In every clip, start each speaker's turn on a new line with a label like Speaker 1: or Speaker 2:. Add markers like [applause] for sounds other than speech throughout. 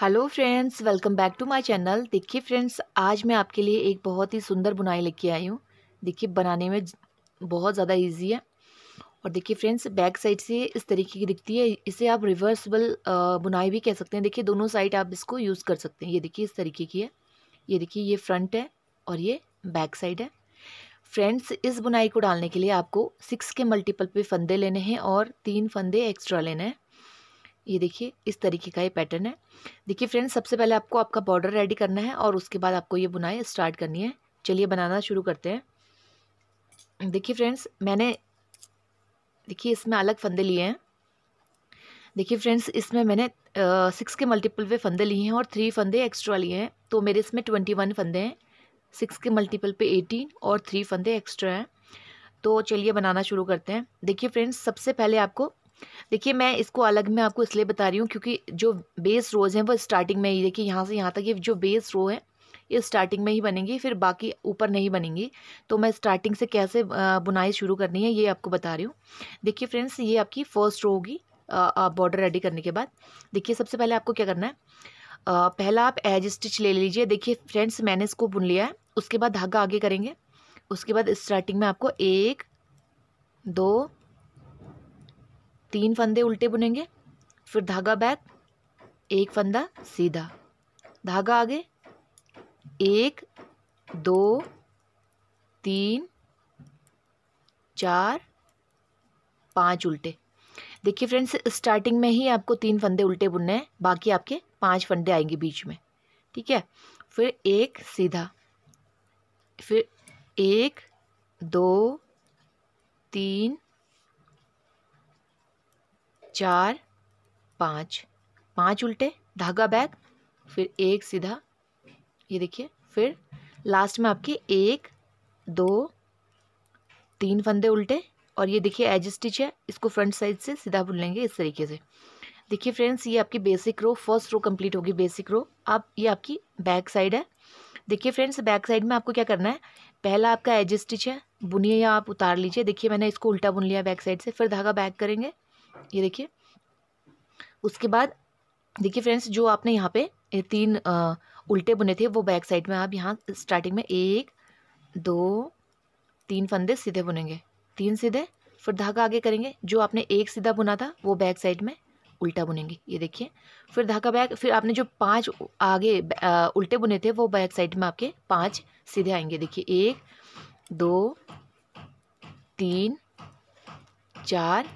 Speaker 1: hello friends welcome back to my channel देखिए friends आज मैं आपके लिए एक बहुत ही सुंदर बुनाई लेके आई हूँ देखिए बनाने में बहुत ज़्यादा इजी है और देखिए फ्रेंड्स बैक साइड से इस तरीके की दिखती है इसे आप रिवर्सबल बुनाई भी कह सकते हैं देखिए दोनों साइड आप इसको यूज़ कर सकते हैं ये देखिए इस तरीके की है ये देखिए ये फ्रंट है और ये बैक साइड है फ्रेंड्स इस बुनाई को डालने के लिए आपको सिक्स के मल्टीपल पे फंदे लेने हैं और तीन फंदे एक्स्ट्रा लेने हैं ये देखिए इस तरीके का ये पैटर्न है देखिए फ्रेंड्स सबसे पहले आपको आपका बॉर्डर रेडी करना है और उसके बाद आपको ये बुनाई स्टार्ट करनी है चलिए बनाना शुरू करते हैं देखिए फ्रेंड्स मैंने देखिए इसमें अलग फंदे लिए हैं देखिए फ्रेंड्स इसमें मैंने सिक्स के मल्टीपल पे फंदे लिए हैं और थ्री फंदे एक्स्ट्रा लिए हैं तो मेरे इसमें ट्वेंटी वन फंदे हैं सिक्स के मल्टीपल पे एटीन और थ्री फंदे एक्स्ट्रा हैं तो चलिए बनाना शुरू करते हैं देखिए फ्रेंड्स सबसे पहले आपको देखिए मैं इसको अलग में आपको इसलिए बता रही हूँ क्योंकि जो बेस रोज़ हैं वो स्टार्टिंग में ही देखिए यहाँ से यहाँ तक ये जो बेस रो है ये स्टार्टिंग में ही बनेंगी फिर बाकी ऊपर नहीं बनेंगी तो मैं स्टार्टिंग से कैसे बुनाई शुरू करनी है ये आपको बता रही हूँ देखिए फ्रेंड्स ये आपकी फ़र्स्ट रो होगी बॉर्डर रेडी करने के बाद देखिए सबसे पहले आपको क्या करना है आ, पहला आप एज स्टिच ले लीजिए देखिए फ्रेंड्स मैंने इसको बुन लिया है उसके बाद धागा आगे करेंगे उसके बाद स्टार्टिंग में आपको एक दो तीन फंदे उल्टे बुनेंगे फिर धागा बैक एक फंदा सीधा धागा आगे एक दो तीन चार पाँच उल्टे देखिए फ्रेंड्स स्टार्टिंग में ही आपको तीन फंदे उल्टे बुनने हैं बाकी आपके पांच फंदे आएंगे बीच में ठीक है फिर एक सीधा फिर एक दो तीन चार पाँच पाँच उल्टे धागा बैग फिर एक सीधा ये देखिए फिर लास्ट में आपके एक दो तीन फंदे उल्टे और ये देखिए एज स्टिच है इसको फ्रंट साइड से सीधा बुन लेंगे इस तरीके से देखिए फ्रेंड्स ये आपकी basic row first row complete होगी बेसिक रो आप ये आपकी बैक साइड है देखिए फ्रेंड्स बैक साइड में आपको क्या करना है पहला आपका एज स्टिच है बुनिए या आप उतार लीजिए देखिए मैंने इसको उल्टा बुन लिया बैक साइड से फिर धागा बैक करेंगे ये देखिए उसके बाद देखिए फ्रेंड्स जो आपने यहाँ पे ये तीन आ, उल्टे बुने थे वो बैक साइड में आप यहाँ स्टार्टिंग में एक दो तीन फंदे सीधे बुनेंगे तीन सीधे फिर धागा आगे करेंगे जो आपने एक सीधा बुना था वो बैक साइड में उल्टा बुनेंगे ये देखिए फिर धागा बैक फिर आपने जो पांच आगे आ, उल्टे बुने थे वो बैक साइड में आपके पांच सीधे आएंगे देखिए एक दो तीन चार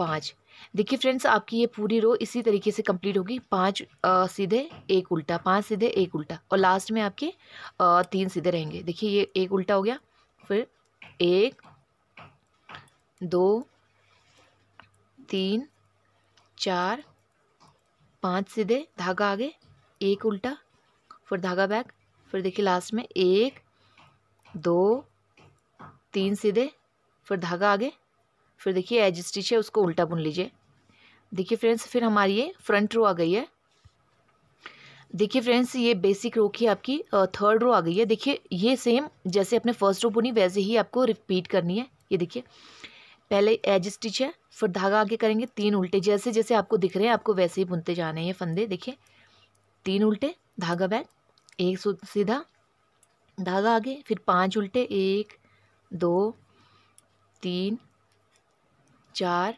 Speaker 1: पाँच देखिए फ्रेंड्स आपकी ये पूरी रो इसी तरीके से कंप्लीट होगी पाँच सीधे एक उल्टा पाँच सीधे एक उल्टा और लास्ट में आपके आ, तीन सीधे रहेंगे देखिए ये एक उल्टा हो गया फिर एक दो तीन चार पाँच सीधे धागा आगे एक उल्टा फिर धागा बैक फिर देखिए लास्ट में एक दो तीन सीधे फिर धागा आगे फिर देखिए एज स्टिच है उसको उल्टा बुन लीजिए देखिए फ्रेंड्स फिर हमारी ये फ्रंट रो आ गई है देखिए फ्रेंड्स ये बेसिक रो की आपकी थर्ड रो आ गई है देखिए ये सेम जैसे अपने फर्स्ट रो बुनी वैसे ही आपको रिपीट करनी है ये देखिए पहले एज स्टिच है फिर धागा आगे करेंगे तीन उल्टे जैसे जैसे आपको दिख रहे हैं आपको वैसे ही बुनते जाने हैं ये फंदे देखिए तीन उल्टे धागा बैक एक सीधा धागा आगे फिर पांच उल्टे एक दो तीन चार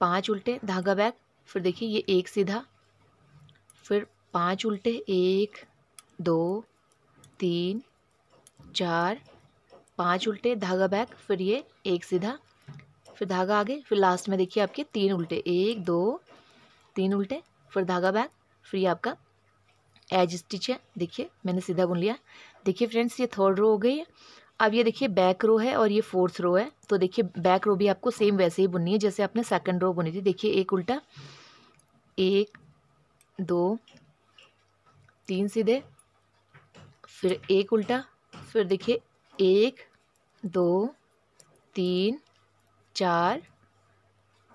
Speaker 1: पांच उल्टे धागा बैग फिर देखिए ये एक सीधा फिर पांच उल्टे एक दो तीन चार पांच उल्टे धागा बैग फिर ये एक सीधा फिर धागा आगे फिर लास्ट में देखिए आपके तीन उल्टे एक दो तीन उल्टे फिर धागा बैग फिर ये आपका एज स्टिच है देखिए मैंने सीधा बुन लिया देखिए फ्रेंड्स ये थर्ड रो हो गई है अब ये देखिए बैक रो है और ये फोर्थ रो है तो देखिए बैक रो भी आपको सेम वैसे ही बुननी है जैसे आपने सेकंड रो बुनी थी देखिए एक उल्टा एक दो तीन सीधे फिर एक उल्टा फिर देखिए एक दो तीन चार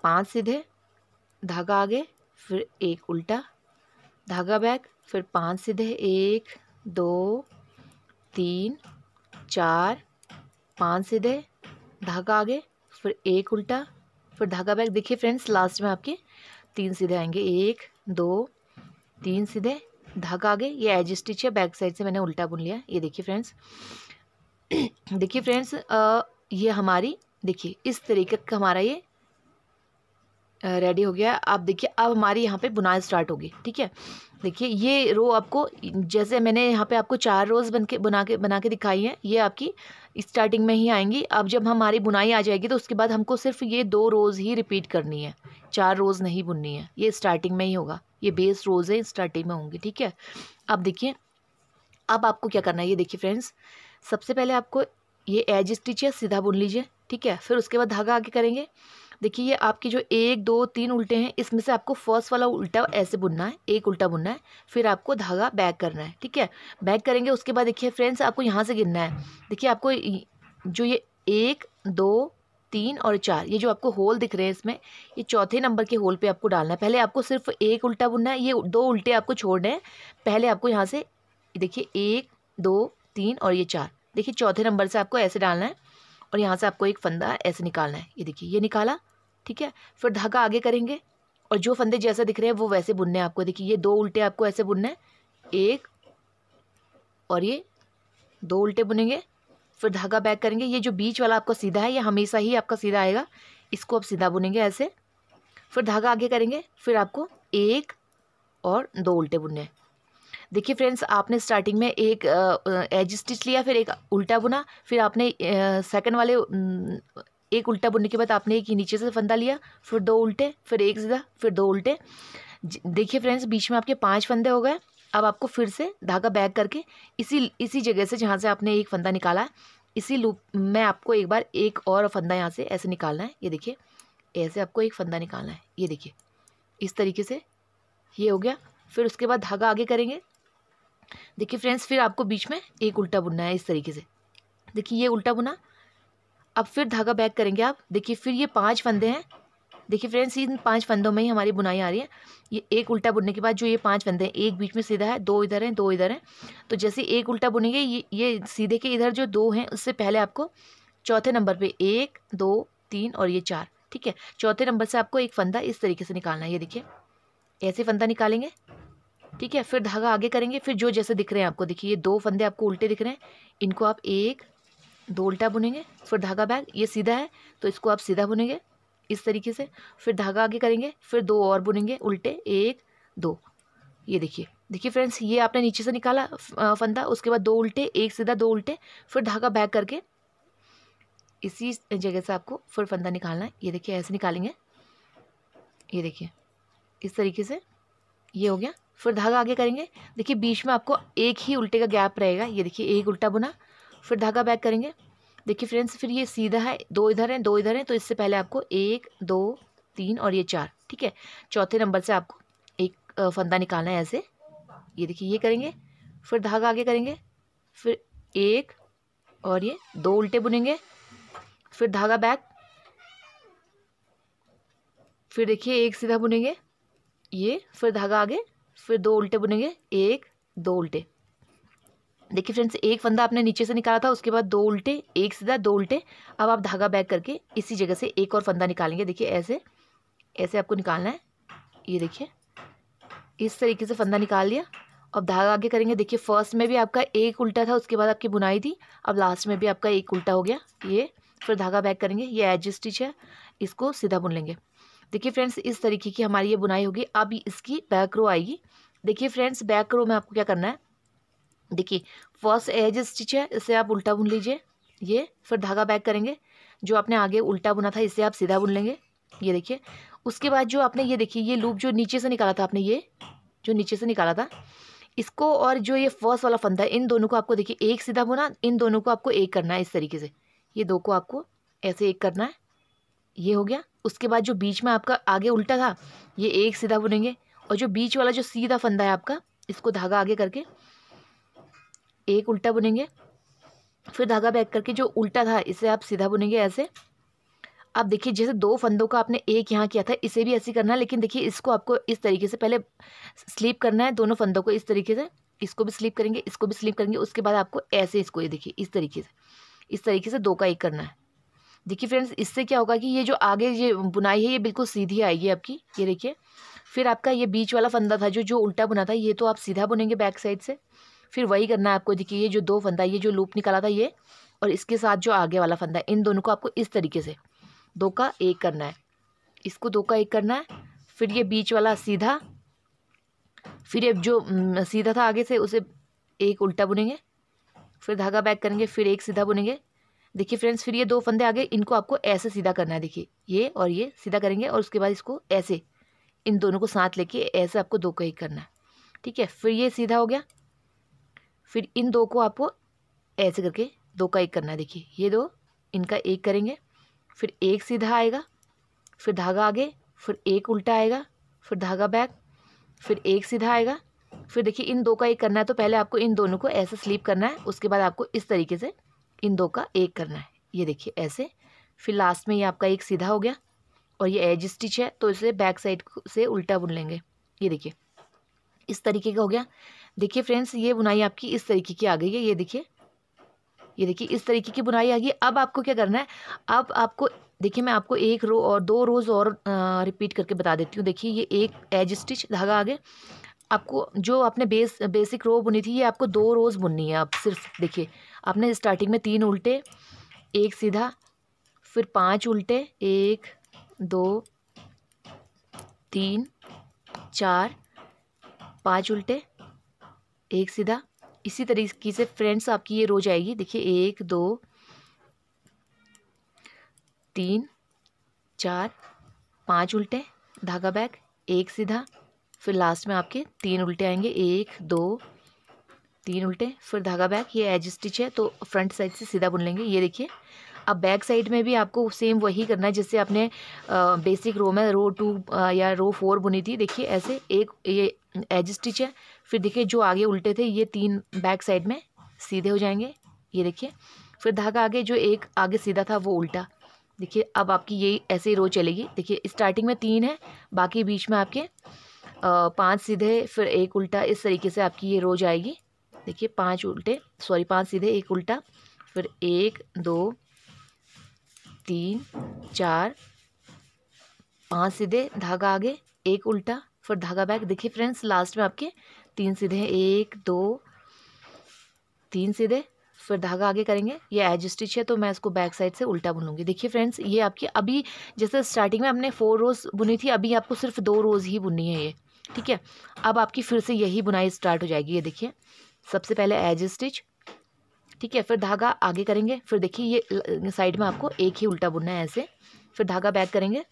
Speaker 1: पांच सीधे धागा आगे फिर एक उल्टा धागा बैक फिर पांच सीधे एक दो तीन चार पांच सीधे धागा आगे फिर एक उल्टा फिर धागा बैक देखिए फ्रेंड्स लास्ट में आपके तीन सीधे आएंगे एक दो तीन सीधे धागा आगे ये एज स्टिच है बैक साइड से मैंने उल्टा बुन लिया ये देखिए फ्रेंड्स [clears throat] देखिए फ्रेंड्स ये हमारी देखिए इस तरीके का हमारा ये रेडी हो गया आप देखिए अब हमारी यहाँ पे बुनाई स्टार्ट होगी ठीक है देखिए ये रो आपको जैसे मैंने यहाँ पे आपको चार रोज़ बन के बना के बना के दिखाई है ये आपकी स्टार्टिंग में ही आएंगी अब जब हमारी बुनाई आ जाएगी तो उसके बाद हमको सिर्फ ये दो रोज़ ही रिपीट करनी है चार रोज़ नहीं बुननी है ये स्टार्टिंग में ही होगा ये बेस रोज़ है स्टार्टिंग में होंगी ठीक है अब देखिए अब आपको क्या करना है ये देखिए फ्रेंड्स सबसे पहले आपको ये एज स्टिच है सीधा बुन लीजिए ठीक है फिर उसके बाद धागा आगे करेंगे देखिए ये आपकी जो एक दो तीन उल्टे हैं इसमें से आपको फर्स्ट वाला उल्टा ऐसे बुनना है एक उल्टा बुनना है फिर आपको धागा बैक करना है ठीक है बैक करेंगे उसके बाद देखिए फ्रेंड्स आपको यहाँ से गिनना है देखिए आपको जो ये एक दो तीन और चार ये जो आपको होल दिख रहे हैं इसमें ये चौथे नंबर के होल पे आपको डालना है पहले आपको सिर्फ एक उल्टा बुनना है ये दो उल्टे आपको छोड़ने हैं पहले आपको यहाँ से देखिए एक दो तीन और ये चार देखिए चौथे नंबर से आपको ऐसे डालना है और यहाँ से आपको एक फंदा ऐसे निकालना है ये देखिए ये निकाला ठीक है फिर धागा आगे करेंगे और जो फंदे जैसा दिख रहे हैं वो वैसे बुनने हैं आपको देखिए ये दो उल्टे आपको ऐसे बुनने हैं एक और ये दो उल्टे बुनेंगे फिर धागा बैक करेंगे ये जो बीच वाला आपका सीधा है ये हमेशा ही आपका सीधा आएगा इसको आप सीधा बुनेंगे ऐसे फिर धागा आगे करेंगे फिर आपको एक और दो उल्टे बुनने देखिए फ्रेंड्स आपने स्टार्टिंग में एक एज स्टिच लिया फिर एक उल्टा बुना फिर आपने सेकंड वाले एक उल्टा बुनने के बाद आपने एक नीचे से फंदा लिया फिर दो उल्टे फिर एक सीधा फिर दो उल्टे देखिए फ्रेंड्स बीच में आपके पाँच फंदे हो गए अब आपको फिर से धागा बैक करके इसी इसी जगह से जहाँ से आपने एक फंदा निकाला इसी लूप में आपको एक बार एक और फंदा यहाँ से ऐसे निकालना है ये देखिए ऐसे आपको एक फंदा निकालना है ये देखिए इस तरीके से ये हो गया फिर उसके बाद धागा आगे करेंगे देखिए फ्रेंड्स फिर आपको बीच में एक उल्टा बुनना है इस तरीके से देखिए ये उल्टा बुना अब फिर धागा बैक करेंगे आप देखिए फिर ये पाँच फंदे हैं देखिए फ्रेंड्स इन पांच फंदों में ही हमारी बुनाई आ रही है ये एक उल्टा बुनने के बाद जो ये पांच फंदे हैं एक बीच में सीधा है दो इधर हैं दो इधर हैं तो जैसे एक उल्टा बुनेंगे ये ये सीधे के इधर जो दो हैं उससे पहले आपको चौथे नंबर पर एक दो तीन और ये चार ठीक है चौथे नंबर से आपको एक फंदा इस तरीके से निकालना है ये देखिए ऐसे फंदा निकालेंगे ठीक है फिर धागा आगे करेंगे फिर जो जैसे दिख रहे हैं आपको देखिए ये दो फंदे आपको उल्टे दिख रहे हैं इनको आप एक दो उल्टा बुनेंगे फिर धागा बैग ये सीधा है तो इसको आप सीधा बुनेंगे इस तरीके से फिर धागा आगे करेंगे फिर दो और बुनेंगे उल्टे एक दो ये देखिए देखिए फ्रेंड्स ये आपने नीचे से निकाला फंदा उसके बाद दो उल्टे एक सीधा दो उल्टे फिर धागा बैग करके इसी जगह से आपको फिर फंदा निकालना है ये देखिए ऐसे निकालेंगे ये देखिए इस तरीके से ये हो गया फिर धागा आगे करेंगे देखिए बीच में आपको एक ही उल्टे का गैप रहेगा ये देखिए एक उल्टा बुना फिर धागा बैक करेंगे देखिए फ्रेंड्स फिर ये सीधा है दो इधर हैं दो इधर हैं तो इससे पहले आपको एक दो तीन और ये चार ठीक है चौथे नंबर से आपको एक फंदा निकालना है ऐसे ये देखिए ये करेंगे फिर धागा आगे करेंगे फिर एक और ये दो उल्टे बुनेंगे फिर धागा बैक फिर देखिए एक सीधा बुनेंगे ये फिर धागा आगे फिर दो उल्टे बुनेंगे एक दो उल्टे देखिए फ्रेंड्स एक फंदा आपने नीचे से निकाला था उसके बाद दो उल्टे एक सीधा दो उल्टे अब आप धागा बैक करके इसी जगह से एक और फंदा निकालेंगे देखिए ऐसे ऐसे आपको निकालना है ये देखिए इस तरीके से फंदा निकाल लिया अब धागा आगे करेंगे देखिए फर्स्ट में भी आपका एक उल्टा था उसके बाद आपकी बुनाई थी अब लास्ट में भी आपका एक उल्टा हो गया ये फिर धागा बैक करेंगे ये एडजस्टिच है इसको सीधा बुन लेंगे देखिए फ्रेंड्स इस तरीके की हमारी ये बुनाई होगी अब इसकी बैक रो आएगी देखिए फ्रेंड्स बैक रो में आपको क्या करना है देखिए फर्स्ट एज स्टिच है इसे आप उल्टा बुन लीजिए ये फिर धागा बैक करेंगे जो आपने आगे उल्टा बुना था इसे आप सीधा बुन लेंगे ये देखिए उसके बाद जो आपने ये देखिए ये लूप जो नीचे से निकाला था आपने ये जो नीचे से निकाला था इसको और जो ये फर्स्ट वाला फंदा है इन दोनों को आपको देखिए एक सीधा बुना इन दोनों को आपको एक करना है इस तरीके से ये दो को आपको ऐसे एक करना है ये हो गया उसके बाद जो बीच में आपका आगे उल्टा था ये एक सीधा बुनेंगे और जो बीच वाला जो सीधा फंदा है आपका इसको धागा आगे करके एक उल्टा बुनेंगे फिर धागा बैक करके जो उल्टा था इसे आप सीधा बुनेंगे ऐसे आप देखिए जैसे दो फंदों का आपने एक यहाँ किया था इसे भी ऐसे करना है लेकिन देखिए इसको आपको इस तरीके से पहले स्लीप करना है दोनों फंदों को इस तरीके से इसको भी स्लीप करेंगे इसको भी स्लीप करेंगे उसके बाद आपको ऐसे इसको ये देखिए इस तरीके से इस तरीके से दो का एक करना है देखिए फ्रेंड्स इससे क्या होगा कि ये जो आगे ये बुनाई है ये बिल्कुल सीधी आएगी आपकी ये देखिए फिर आपका ये बीच वाला फंदा था जो जो उल्टा बुना था ये तो आप सीधा बुनेंगे बैक साइड से फिर वही करना है आपको देखिए ये जो दो फंदा ये जो लूप निकाला था ये और इसके साथ जो आगे वाला फंदा इन दोनों को आपको इस तरीके से दो का एक करना है इसको दो का एक करना है फिर ये बीच वाला सीधा फिर ये जो सीधा था आगे से उसे एक उल्टा बुनेंगे फिर धागा बैक करेंगे फिर एक सीधा बुनेंगे देखिए फ्रेंड्स फिर ये दो फंदे आगे इनको आपको ऐसे सीधा करना है देखिए ये और ये सीधा करेंगे और उसके बाद इसको ऐसे इन दोनों को साथ लेके ऐसे आपको दो का एक करना है ठीक है फिर ये सीधा हो गया फिर इन दो को आपको ऐसे करके दो का एक करना है देखिए ये दो इनका एक करेंगे फिर एक सीधा आएगा फिर धागा आगे फिर एक उल्टा आएगा फिर धागा बैक फिर एक सीधा आएगा फिर देखिए इन दो का एक करना है तो पहले आपको इन दोनों को ऐसे स्लीप करना है उसके बाद आपको इस तरीके से इन दो का एक करना है ये देखिए ऐसे फिर लास्ट में ये आपका एक सीधा हो गया और ये एज स्टिच है तो इसे बैक साइड से उल्टा बुन लेंगे ये देखिए इस तरीके का हो गया देखिए फ्रेंड्स ये बुनाई आपकी इस तरीके की आ गई है ये देखिए ये देखिए इस तरीके की बुनाई आ गई अब आपको क्या करना है अब आपको देखिए मैं आपको एक रो और दो रोज़ और आ, रिपीट करके बता देती हूँ देखिए ये एक एज स्टिच धागा आगे आपको जो आपने बेस बेसिक रो बुनी थी ये आपको दो रोज़ बुननी है आप सिर्फ देखिए आपने स्टार्टिंग में तीन उल्टे एक सीधा फिर पांच उल्टे एक दो तीन चार पांच उल्टे एक सीधा इसी तरीके से फ्रेंड्स आपकी ये रोज आएगी देखिए एक दो तीन चार पांच उल्टे धागा बैग एक सीधा फिर लास्ट में आपके तीन उल्टे आएंगे एक दो तीन उल्टे फिर धागा बैग ये एज स्टिच है तो फ्रंट साइड से सीधा बुन लेंगे ये देखिए अब बैक साइड में भी आपको सेम वही करना है जैसे आपने बेसिक रो में रो टू या रो फोर बुनी थी देखिए ऐसे एक ये एज स्टिच है फिर देखिए जो आगे उल्टे थे ये तीन बैक साइड में सीधे हो जाएंगे ये देखिए फिर धागा आगे जो एक आगे सीधा था वो उल्टा देखिए अब आपकी ये ऐसे ही रो चलेगी देखिए स्टार्टिंग में तीन है बाकी बीच में आपके पांच सीधे फिर एक उल्टा इस तरीके से आपकी ये रो जाएगी देखिए पांच उल्टे सॉरी पांच सीधे एक उल्टा फिर एक दो तीन चार पांच सीधे धागा आगे एक उल्टा फिर धागा बैक देखिए फ्रेंड्स लास्ट में आपके तीन सीधे हैं एक दो तीन सीधे फिर धागा आगे करेंगे ये एज स्टिच है तो मैं इसको बैक साइड से उल्टा बुनूंगी देखिए फ्रेंड्स ये आपकी अभी जैसे स्टार्टिंग में आपने फोर रोज़ बुनी थी अभी आपको सिर्फ दो रोज़ ही बुननी है ये ठीक है अब आपकी फिर से यही बुनाई स्टार्ट हो जाएगी ये देखिए सबसे पहले एज स्टिच ठीक है फिर धागा आगे करेंगे फिर देखिए ये साइड में आपको एक ही उल्टा बुनना है ऐसे फिर धागा बैक करेंगे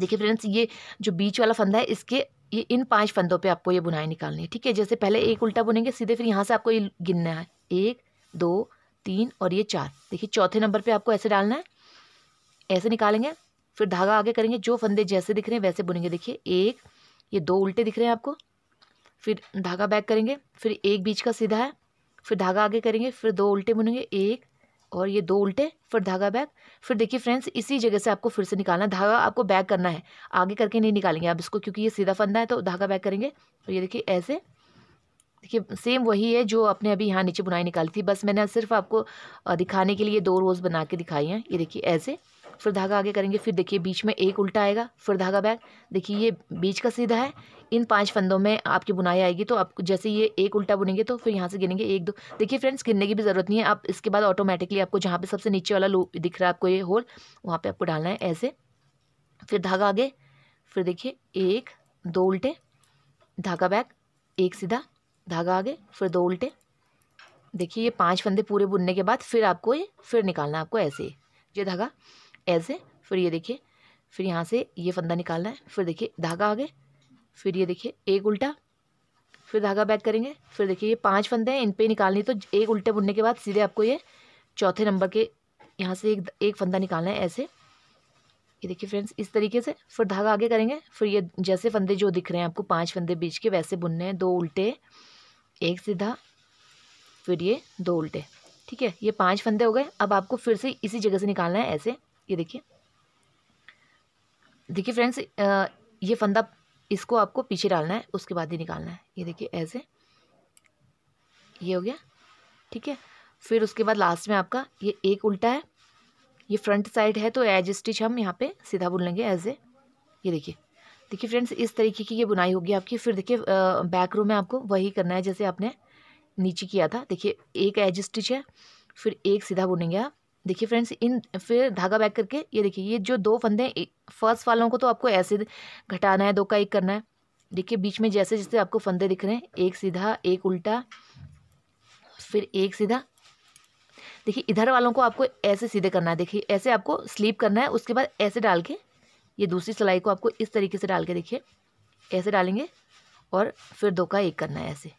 Speaker 1: देखिए फ्रेंड्स ये जो बीच वाला फंदा है इसके ये इन पांच फंदों पे आपको ये बुनाई निकालनी है ठीक है जैसे पहले एक उल्टा बुनेंगे सीधे फिर यहाँ से आपको ये गिनना है एक दो तीन और ये चार देखिए चौथे नंबर पे आपको ऐसे डालना है ऐसे निकालेंगे फिर धागा आगे करेंगे जो फंदे जैसे दिख रहे हैं वैसे बुनेंगे देखिए एक ये दो उल्टे दिख रहे हैं आपको फिर धागा बैक करेंगे फिर एक बीच का सीधा है फिर धागा आगे करेंगे फिर दो उल्टे बुनेंगे एक और ये दो उल्टे फिर धागा बैक फिर देखिए फ्रेंड्स इसी जगह से आपको फिर से निकालना धागा आपको बैक करना है आगे करके नहीं निकालेंगे आप इसको क्योंकि ये सीधा फंदा है तो धागा बैक करेंगे और ये देखिए ऐसे देखिए सेम वही है जो आपने अभी यहाँ नीचे बुनाई निकाली थी बस मैंने सिर्फ आपको दिखाने के लिए दो रोज़ बना के दिखाई हैं ये देखिए ऐसे फिर धागा आगे करेंगे फिर देखिए बीच में एक उल्टा आएगा फिर धागा बैक देखिए ये बीच का सीधा है इन पांच फंदों में आपकी बुनाई आएगी तो आप जैसे ये एक उल्टा बुनेंगे तो फिर यहाँ से गिनेंगे एक दो देखिए फ्रेंड्स गिनने की भी ज़रूरत नहीं है आप इसके बाद ऑटोमेटिकली आपको जहाँ पर सबसे नीचे वाला दिख रहा है आपको ये होल वहाँ पर आपको डालना है ऐसे फिर धागा आगे फिर देखिए एक दो उल्टे धागा बैक एक सीधा धागा आगे फिर दो उल्टे देखिए ये पांच फंदे पूरे बुनने के बाद फिर आपको ये फिर निकालना है आपको ऐसे ये धागा ऐसे फिर ये देखिए फिर यहाँ से ये फंदा निकालना है फिर देखिए धागा आगे फिर ये देखिए एक उल्टा फिर धागा बैक करेंगे फिर देखिए ये पांच फंदे हैं इन पे निकालनी तो एक उल्टे बुनने के बाद सीधे आपको ये चौथे नंबर के यहाँ से एक एक फंदा निकालना है ऐसे ये देखिए फ्रेंड्स इस तरीके से फिर धागा आगे करेंगे फिर ये जैसे फंदे जो दिख रहे हैं आपको पाँच फंदे बीच के वैसे बुनने हैं दो उल्टे एक सीधा फिर ये दो उल्टे ठीक है ये पाँच फंदे हो गए अब आपको फिर से इसी जगह से निकालना है ऐसे ये देखिए देखिए फ्रेंड्स ये फंदा इसको आपको पीछे डालना है उसके बाद ही निकालना है ये देखिए ऐसे ये हो गया ठीक है फिर उसके बाद लास्ट में आपका ये एक उल्टा है ये फ्रंट साइड है तो एज स्टिच हम यहाँ पे सीधा बुन लेंगे एज ए ये देखिए देखिए फ्रेंड्स इस तरीके की ये बुनाई होगी आपकी फिर देखिए बैक रो में आपको वही करना है जैसे आपने नीचे किया था देखिए एक एज स्टिच है फिर एक सीधा बुनेंगे आप देखिए फ्रेंड्स इन फिर धागा बैक करके ये देखिए ये जो दो फंदे फर्स्ट वालों को तो आपको ऐसे घटाना है दो का एक करना है देखिए बीच में जैसे जैसे आपको फंदे दिख रहे हैं एक सीधा एक उल्टा फिर एक सीधा देखिए इधर वालों को आपको ऐसे सीधे करना है देखिए ऐसे आपको स्लीप करना है उसके बाद ऐसे डाल के ये दूसरी सिलाई को आपको इस तरीके से डाल के देखिए ऐसे डालेंगे और फिर दो का एक करना है ऐसे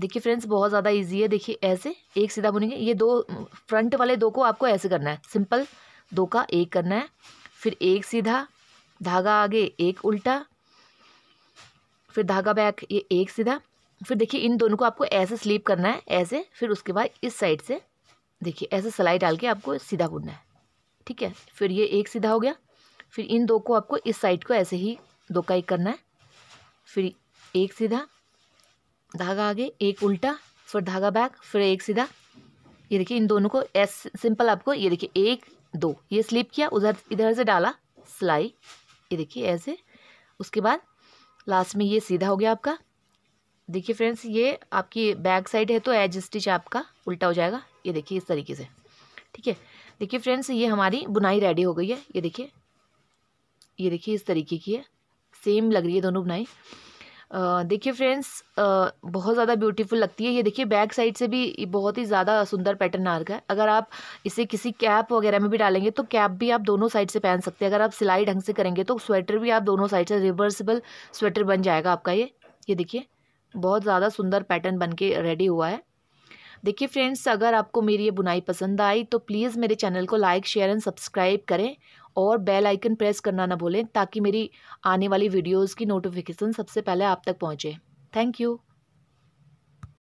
Speaker 1: देखिए फ्रेंड्स बहुत ज़्यादा इजी है देखिए ऐसे एक सीधा बुनेंगे ये दो फ्रंट वाले दो को आपको ऐसे करना है सिंपल दो का एक करना है फिर एक सीधा धागा आगे एक उल्टा फिर धागा बैक ये एक सीधा फिर देखिए इन दोनों को आपको ऐसे स्लीप करना है ऐसे फिर उसके बाद इस साइड से देखिए ऐसे सिलाई डाल के आपको सीधा बुनना है ठीक है फिर ये एक सीधा हो गया फिर इन दो को आपको इस साइड को ऐसे ही दो का एक करना है फिर एक सीधा धागा आगे एक उल्टा फिर धागा बैक फिर एक सीधा ये देखिए इन दोनों को एस सिंपल आपको ये देखिए एक दो ये स्लिप किया उधर इधर से डाला सिलाई ये देखिए ऐसे उसके बाद लास्ट में ये सीधा हो गया आपका देखिए फ्रेंड्स ये आपकी बैक साइड है तो एज स्टिच आपका उल्टा हो जाएगा ये देखिए इस तरीके से ठीक है देखिए फ्रेंड्स ये हमारी बुनाई रेडी हो गई है ये देखिए ये देखिए इस तरीके की है सेम लग रही है दोनों बुनाई देखिए फ्रेंड्स बहुत ज़्यादा ब्यूटीफुल लगती है ये देखिए बैक साइड से भी बहुत ही ज़्यादा सुंदर पैटर्न आ रहा है अगर आप इसे किसी कैप वगैरह में भी डालेंगे तो कैप भी आप दोनों साइड से पहन सकते हैं अगर आप सिलाई ढंग से करेंगे तो स्वेटर भी आप दोनों साइड से रिवर्सिबल स्वेटर बन जाएगा आपका ये ये देखिए बहुत ज़्यादा सुंदर पैटर्न बन के रेडी हुआ है देखिए फ्रेंड्स अगर आपको मेरी ये बुनाई पसंद आई तो प्लीज़ मेरे चैनल को लाइक शेयर एंड सब्सक्राइब करें और बेल आइकन प्रेस करना ना भूलें ताकि मेरी आने वाली वीडियोज़ की नोटिफिकेशन सबसे पहले आप तक पहुँचे थैंक यू